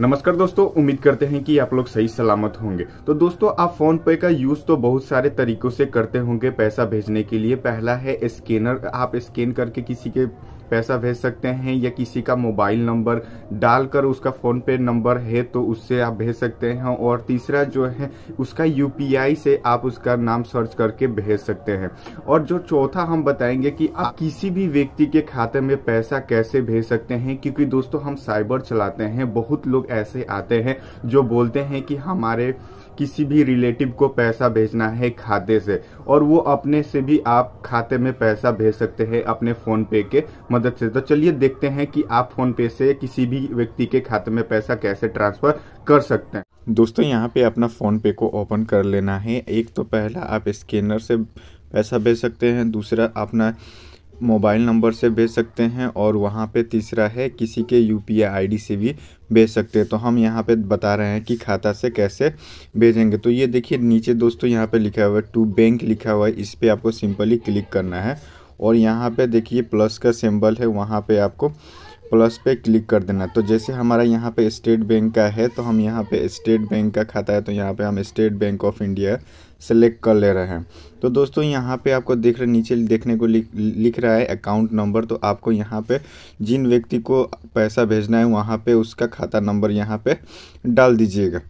नमस्कार दोस्तों उम्मीद करते हैं कि आप लोग सही सलामत होंगे तो दोस्तों आप फोन पे का यूज तो बहुत सारे तरीकों से करते होंगे पैसा भेजने के लिए पहला है स्कैनर आप स्कैन करके किसी के पैसा भेज सकते हैं या किसी का मोबाइल नंबर डालकर उसका फ़ोन पे नंबर है तो उससे आप भेज सकते हैं और तीसरा जो है उसका यूपीआई से आप उसका नाम सर्च करके भेज सकते हैं और जो चौथा हम बताएंगे कि आप किसी भी व्यक्ति के खाते में पैसा कैसे भेज सकते हैं क्योंकि दोस्तों हम साइबर चलाते हैं बहुत लोग ऐसे आते हैं जो बोलते हैं कि हमारे किसी भी रिलेटिव को पैसा भेजना है खाते से और वो अपने से भी आप खाते में पैसा भेज सकते हैं अपने फ़ोन पे के मदद से तो चलिए देखते हैं कि आप फ़ोन पे से किसी भी व्यक्ति के खाते में पैसा कैसे ट्रांसफ़र कर सकते हैं दोस्तों यहाँ पे अपना फ़ोन पे को ओपन कर लेना है एक तो पहला आप स्कैनर से पैसा भेज सकते हैं दूसरा अपना मोबाइल नंबर से भेज सकते हैं और वहाँ पे तीसरा है किसी के यू पी आई से भी भेज सकते हैं तो हम यहाँ पे बता रहे हैं कि खाता से कैसे भेजेंगे तो ये देखिए नीचे दोस्तों यहाँ पे लिखा हुआ है टू बैंक लिखा हुआ है इस पर आपको सिंपली क्लिक करना है और यहाँ पे देखिए प्लस का सिंबल है वहाँ पर आपको प्लस पे क्लिक कर देना तो जैसे हमारा यहाँ पे स्टेट बैंक का है तो हम यहाँ पे स्टेट बैंक का खाता है तो यहाँ पे हम State Bank of India select कर ले रहे हैं तो दोस्तों यहाँ पे आपको देख रहे नीचे देखने को लिख लिख रहा है अकाउंट नंबर तो आपको यहाँ पे जिन व्यक्ति को पैसा भेजना है वहाँ पे उसका खाता नंबर यहाँ पे डाल दीजिएगा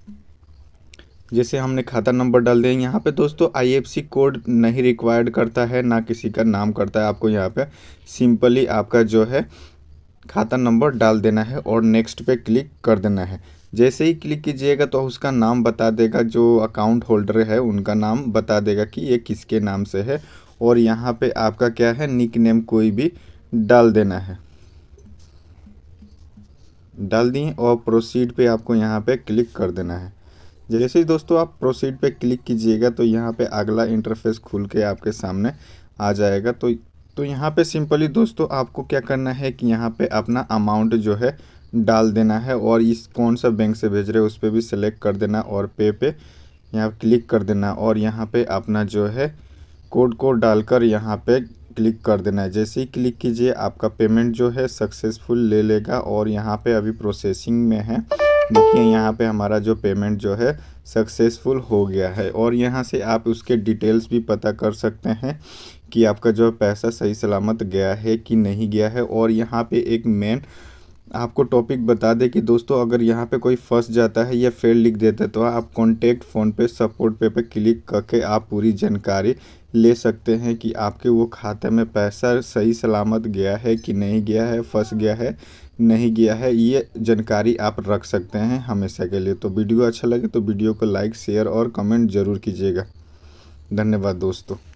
जैसे हमने खाता नंबर डाल दिया यहाँ पे दोस्तों आईएफसी कोड नहीं रिक्वायर्ड करता है ना किसी का नाम करता है आपको यहाँ पे सिंपली आपका जो है खाता नंबर डाल देना है और नेक्स्ट पे क्लिक कर देना है जैसे ही क्लिक कीजिएगा तो उसका नाम बता देगा जो अकाउंट होल्डर है उनका नाम बता देगा कि ये किसके नाम से है और यहाँ पे आपका क्या है निक नेम कोई भी डाल देना है डाल दिए और प्रोसीड पे आपको यहाँ पे क्लिक कर देना है जैसे ही दोस्तों आप प्रोसीड पे क्लिक कीजिएगा तो यहाँ पे अगला इंटरफेस खुल के आपके सामने आ जाएगा तो तो यहाँ पे सिंपली दोस्तों आपको क्या करना है कि यहाँ पे अपना अमाउंट जो है डाल देना है और इस कौन सा बैंक से भेज रहे हो उस पर भी सिलेक्ट कर देना और पे पे यहाँ क्लिक कर देना और यहाँ पे अपना जो है कोड को डालकर यहाँ पे क्लिक कर देना है जैसे ही क्लिक कीजिए आपका पेमेंट जो है सक्सेसफुल ले लेगा और यहाँ पे अभी प्रोसेसिंग में है देखिए यहाँ पे हमारा जो पेमेंट जो है सक्सेसफुल हो गया है और यहाँ से आप उसके डिटेल्स भी पता कर सकते हैं कि आपका जो पैसा सही सलामत गया है कि नहीं गया है और यहाँ पे एक मेन आपको टॉपिक बता दें कि दोस्तों अगर यहाँ पे कोई फंस जाता है या फेल लिख देता है तो आप कॉन्टेक्ट फ़ोन पे सपोर्ट पे पे क्लिक करके आप पूरी जानकारी ले सकते हैं कि आपके वो खाते में पैसा सही सलामत गया है कि नहीं गया है फंस गया है नहीं गया है ये जानकारी आप रख सकते हैं हमेशा के लिए तो वीडियो अच्छा लगे तो वीडियो को लाइक शेयर और कमेंट ज़रूर कीजिएगा धन्यवाद दोस्तों